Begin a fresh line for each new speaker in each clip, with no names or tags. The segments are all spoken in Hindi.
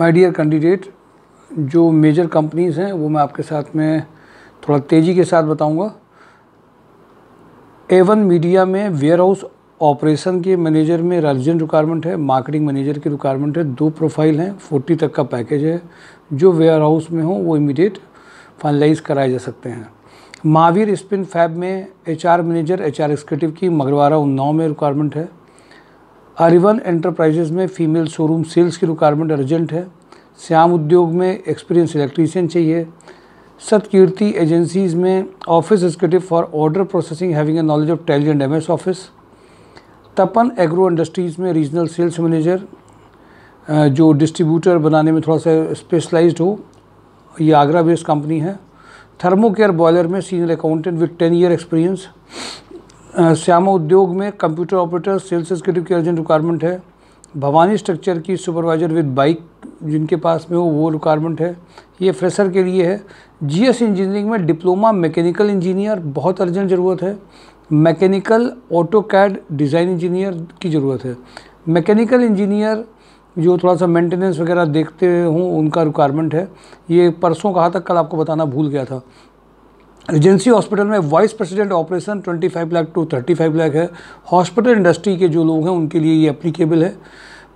माय डियर कैंडिडेट जो मेजर कंपनीज़ हैं वो मैं आपके साथ में थोड़ा तेज़ी के साथ बताऊंगा एवन मीडिया में वेयर हाउस ऑपरेशन के मैनेजर में रेलिजेंट रिक्वायरमेंट है मार्केटिंग मैनेजर की रिक्वायरमेंट है दो प्रोफाइल हैं फोर्टी तक का पैकेज है जो वेयर हाउस में हो वो इमीडिएट फाइनलाइज कराए जा सकते हैं महावीर स्पिन फैब में एचआर मैनेजर एचआर एग्जीक्यूटिव की मगरवारा उन्नाव में रिक्वायरमेंट है अरिवन एंटरप्राइजेज में फीमेल शोरूम सेल्स की रिक्वायरमेंट अर्जेंट है श्याम उद्योग में एक्सपीरियंस इलेक्ट्रीशियन चाहिए सतकीर्ति एजेंसीज में office executive for order processing having a knowledge of Tally and M S office Tapan Agro Industries में रीजनल सेल्स मैनेजर जो डिस्ट्रीब्यूटर बनाने में थोड़ा सा स्पेशलाइज्ड हो ये आगरा बेस्ड कंपनी है थर्मोकेयर बॉयलर में senior accountant with ten year experience Shyama Udyog में कंप्यूटर ऑपरेटर सेल्स एक्सिक्यूटिव की अर्जेंट रिक्वायरमेंट है भवानी स्ट्रक्चर की सुपरवाइजर विद बाइक जिनके पास में हो वो रिक्वायरमेंट है ये फ्रेशर के लिए है जीएस इंजीनियरिंग में डिप्लोमा मैकेनिकल इंजीनियर बहुत अर्जेंट ज़रूरत है mechanical auto CAD design engineer की ज़रूरत है मैकेनिकल इंजीनियर जो थोड़ा सा मेंटेनेंस वगैरह देखते हों उनका रिक्वायरमेंट है ये परसों कहा था कल आपको बताना भूल गया था रिजेंसी हॉस्पिटल में vice president operation 25 lakh to 35 lakh है हॉस्पिटल इंडस्ट्री के जो लोग हैं उनके लिए ये अप्लीकेबल है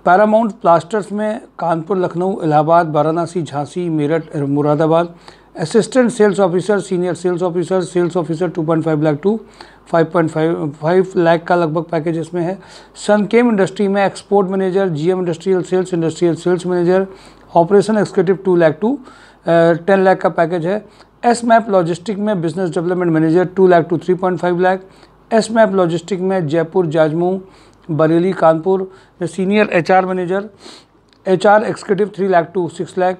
पैरामाउंट प्लास्टर्स में Kanpur Lucknow Allahabad Varanasi Jhansi Meerut Moradabad assistant sales officer senior sales officer sales officer 2.5 lakh to 5.5 lakh का लगभग पैकेज इसमें है सनकेम इंडस्ट्री में export manager GM industrial sales industrial sales manager operation executive two lakh to ten lakh का पैकेज है एस मैप लॉजिस्टिक में business development manager two lakh to three point five lakh S Map logistic में जयपुर जाजमू बरेली कानपुर में senior H R manager H R executive three lakh to six lakh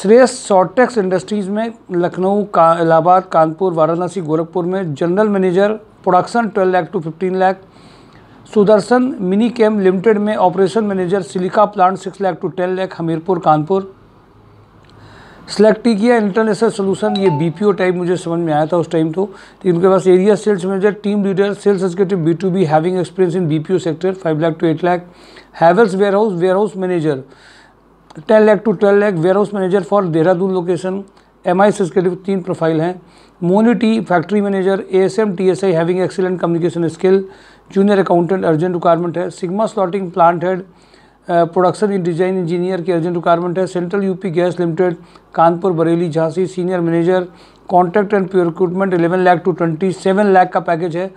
Shreyas Shortex Industries में लखनऊ का इलाहाबाद कानपुर वाराणसी गोरखपुर में general manager production twelve lakh to fifteen lakh Sudarshan mini cam limited में operation manager silica plant six lakh to ten lakh Hamirpur Kanpur select किया इंटरनेशनल सोलूशन ये बीपीओ टाइप मुझे समझ में आया था उस टाइम तो।, तो इनके पास area sales manager team leader sales executive B to B having experience in BPO sector five lakh to eight lakh Havells warehouse warehouse manager ten lakh to twelve lakh warehouse manager for Dehradun location M I executive तीन प्रोफाइल हैं मोनिटी factory manager A S M T S I having excellent communication skill junior accountant urgent requirement है Sigma slotting plant head production design engineer की अर्जेंट रिक्वायरमेंट है central UP gas limited Kanpur Bareilly Jhansi senior manager contract and pure recruitment eleven lakh to twenty seven lakh का पैकेज है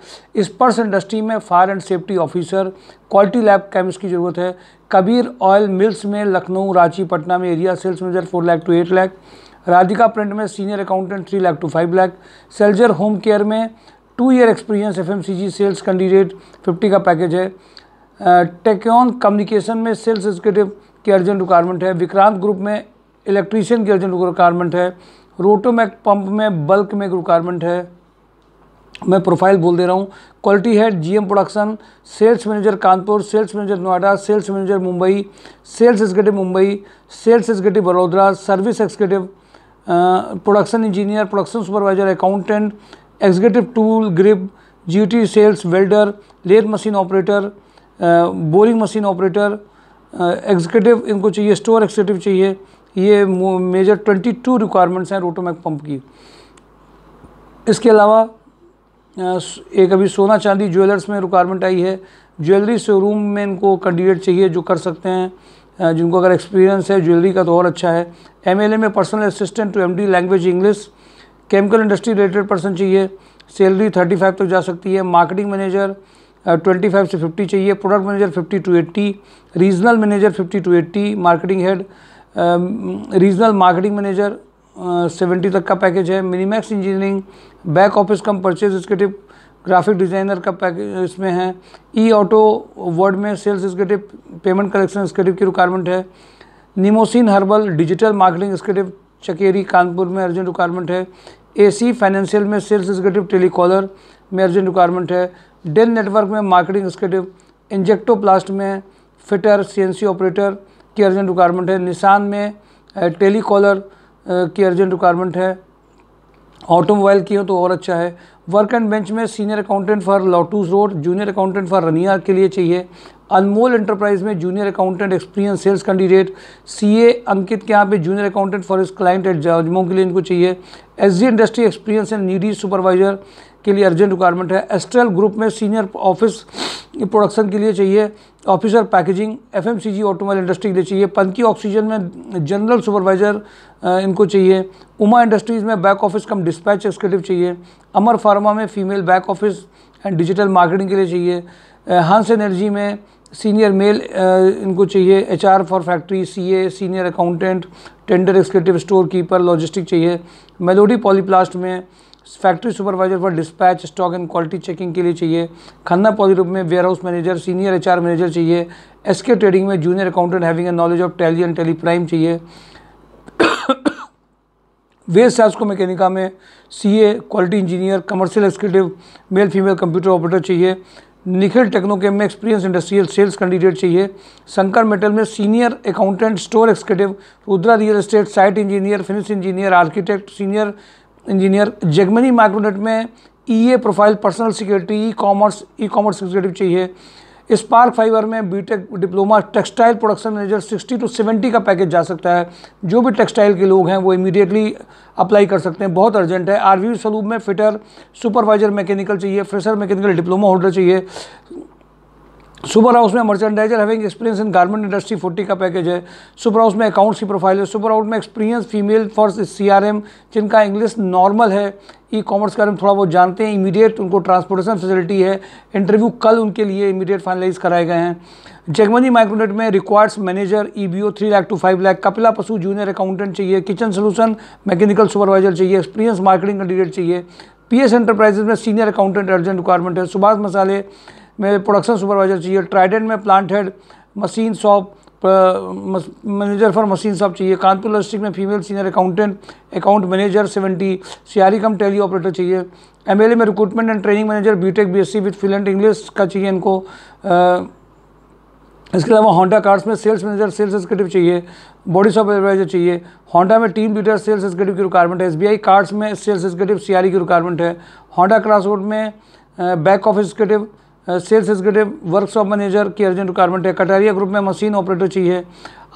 पर्स इंडस्ट्री में fire and safety officer quality lab camps की ज़रूरत है कबीर ऑयल मिल्स में लखनऊ रांची पटना में area sales manager four lakh to eight lakh Radhika print में senior accountant three lakh to five lakh सेल्जर होम केयर में two year experience F sales candidate fifty का पैकेज है टेक्योन कम्युनिकेशन में सेल्स एग्जीक्यूटिव की अर्जेंट रिक्वायरमेंट है विक्रांत ग्रुप में इलेक्ट्रीशियन की अर्जेंट रिक्वायरमेंट है रोटोमैक पंप में बल्क में एक रिक्वायरमेंट है मैं प्रोफाइल बोल दे रहा हूँ quality head GM production sales manager Kanpur sales manager Noida sales manager Mumbai sales executive Mumbai sales executive Vadodara service executive production engineer production supervisor accountant executive tool grip T sales welder lathe machine operator boring machine operator executive इनको चाहिए स्टोर एग्जीक्यूटिव चाहिए ये मेजर ट्वेंटी टू रिक्वायरमेंट्स हैं रोटोमैक पंप की इसके अलावा एक अभी सोना चांदी ज्वेलर्स में रिक्वायरमेंट आई है ज्वेलरी शोरूम में इनको कैंडिडेट चाहिए जो कर सकते हैं जिनको अगर एक्सपीरियंस है ज्वेलरी का तो और अच्छा है एम में personal assistant to M language English chemical industry related person चाहिए सैलरी थर्टी फाइव तक जा सकती है marketing manager twenty uh, five से फिफ्टी चाहिए product manager fifty to eighty regional manager fifty to eighty marketing head regional marketing manager seventy तक का पैकेज है Minimax engineering back office cum purchase executive graphic designer का पैकेज uh, इसमें है ई ऑटो वर्ड में sales executive payment collection executive की रिक्वायरमेंट है निमोसिन herbal digital marketing executive Chakeri Kanpur में अर्जेंट रिक्वायरमेंट है एसी फाइनेंशियल में सेल्स एक्सकेटिव टेलीकॉलर में अर्जेंट रिक्वायरमेंट है डेन नेटवर्क में मार्केटिंग एक्सकेटिव प्लास्ट में फिटर सी ऑपरेटर की अर्जेंट रिक्वायरमेंट है निशान में टेलीकॉलर की अर्जेंट रिक्वायरमेंट है ऑटोमोबाइल की हो तो और अच्छा है वर्क एंड बेंच में senior accountant for Latouche road junior accountant for Rania के लिए चाहिए अनमोल एंटरप्राइज में junior accountant experience sales candidate CA Ankit के यहाँ पे जूनियर अकाउंटेंट फॉर इस क्लाइंट एट जाजमो के लिए इनको चाहिए जी इंडस्ट्री एक्सपीरियंस एंड नीडी सुपरवाइजर के लिए अर्जेंट रिक्वायरमेंट है एस्ट्रेल ग्रुप में सीनियर ऑफिस प्रोडक्शन के लिए चाहिए officer packaging FMCG automobile industry के लिए चाहिए पंकी ऑक्सीजन में जनरल सुपरवाइज़र इनको चाहिए उमा इंडस्ट्रीज़ में back office cum dispatch executive चाहिए अमर फार्मा में female back office and digital marketing के लिए चाहिए हांस एनर्जी में सीनियर मेल इनको चाहिए H R for factory C A senior accountant tender executive store keeper logistic चाहिए मेलोडी पॉलीप्लास्ट में factory supervisor for dispatch stock and quality checking के लिए चाहिए खन्ना रूप में warehouse manager senior HR manager चाहिए एसके ट्रेडिंग में junior accountant having a knowledge of Tally and Tally Prime चाहिए वेस्ट को मैकेनिका में CA quality engineer commercial executive male female computer operator चाहिए निखिल टेक्नोकेम में एक्सपीरियंस इंडस्ट्रियल सेल्स कैंडिडेट चाहिए शंकर मेटल में senior accountant store executive Rudra real estate site engineer finish engineer architect senior engineer Jagmani micronet में E e A profile personal security E commerce e commerce executive चाहिए स्पार्क फाइबर में BTech diploma textile production manager 60 to 70 का पैकेज जा सकता है जो भी टेक्सटाइल के लोग हैं वो इमीडिएटली अप्लाई कर सकते हैं बहुत अर्जेंट है आर वी सलूब में फिटर सुपरवाइजर मैकेनिकल चाहिए फ्रेशर मैकेनिकल डिप्लोमा होल्डर चाहिए सुपर हाउस में merchandiser having experience in garment industry forty का पैकेज है सुपर हाउस में अकाउंट्स की प्रोफाइल है सुपर हाउस में एक्सपीरियंस फीमेल फॉर एम जिनका इंग्लिश नॉर्मल है ई कॉमर्स के बारे में थोड़ा बहुत जानते हैं इमीडिएट उनको ट्रांसपोर्टेशन फैसिलिटी है इंटरव्यू कल उनके लिए इमीडिएट फाइनलाइज कराए गए हैं जगमनी माइक्रोनेट में requires manager E B O three lakh to five lakh Kapila पशु जूनियर अकाउंटेंट चाहिए किचन सोलूशन मैकेनिकल सुपरवाइजर चाहिए एक्सपीरियंस मार्केटिंग कैंडिडेट चाहिए पी एस एंटरप्राइजेज में सीनियर अकाउंटेंट अर्जेंट रिक्वायरमेंट है सुभाष मसाले में प्रोडक्शन सुपरवाइज़र uh, चाहिए ट्राइडेंट में plant head machine shop manager for machine shop चाहिए कानपुर डिस्ट्रिक्ट में female senior accountant account manager seventy सियारी कम टेली ऑपरेटर चाहिए एम में recruitment and training manager B tech B S C with and English का चाहिए इनको आ, uh, इसके अलावा होंडा कार्ड्स में सेल्स मैनेजर सेल्स एग्जीक्यूटिव चाहिए बॉडी शॉप एडवाइजर चाहिए होंडा में टीम लीडर सेल्स एग्जीक्यूटिव की रिक्वायरमेंट है एस कार्ड्स में सेल्स एग्जीक्यूटिव सियारी की रिक्वायरमेंट है होंडा क्रासवोड में back office executive sales executive workshop manager की अर्जेंट रिक्वायरमेंट है कटारिया ग्रुप में मशीन ऑपरेटर चाहिए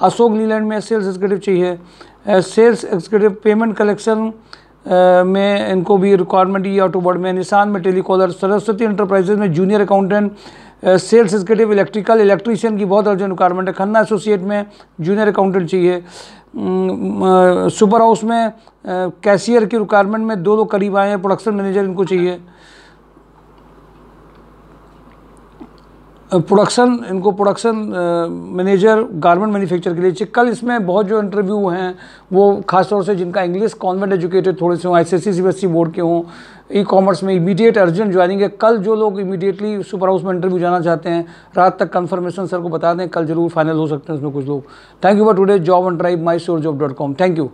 अशोक लीलैंड में सेल्स एग्जीक्यूटिव चाहिए सेल्स एग्जीक्यूटिव पेमेंट कलेक्शन में इनको भी रिक्वायरमेंट ई ऑटो बोर्ड में निशान में टेलीकॉलर सरस्वती इंटरप्राइजेज में junior accountant sales executive electrical electrician की बहुत अर्जेंट रिक्वायरमेंट है खन्ना एसोसिएट में जूनियर अकाउंटेंट चाहिए सुपर हाउस में कैशियर की रिक्वायरमेंट में दो दो करीब आए हैं प्रोडक्शन मैनेजर इनको चाहिए प्रोडक्शन इनको प्रोडक्शन मैनेजर गारमेंट मैन्युफैक्चर के लिए चाहिए कल इसमें बहुत जो इंटरव्यू हैं वो खासतौर से जिनका इंग्लिश कॉन्वेंट एजुकेटेड थोड़े से हों एस एस बोर्ड के हों ई कॉमर्स में इमीडिएट अर्जेंट ज्वाइनिंग है कल जो लोग इमीडिएटली सुपर हाउस में इंटरव्यू जाना चाहते हैं रात तक कंफर्मेशन सर को बता दें कल जरूर फाइनल हो सकते हैं उसमें कुछ लोग thank you for today job and drive my shore job dot com thank you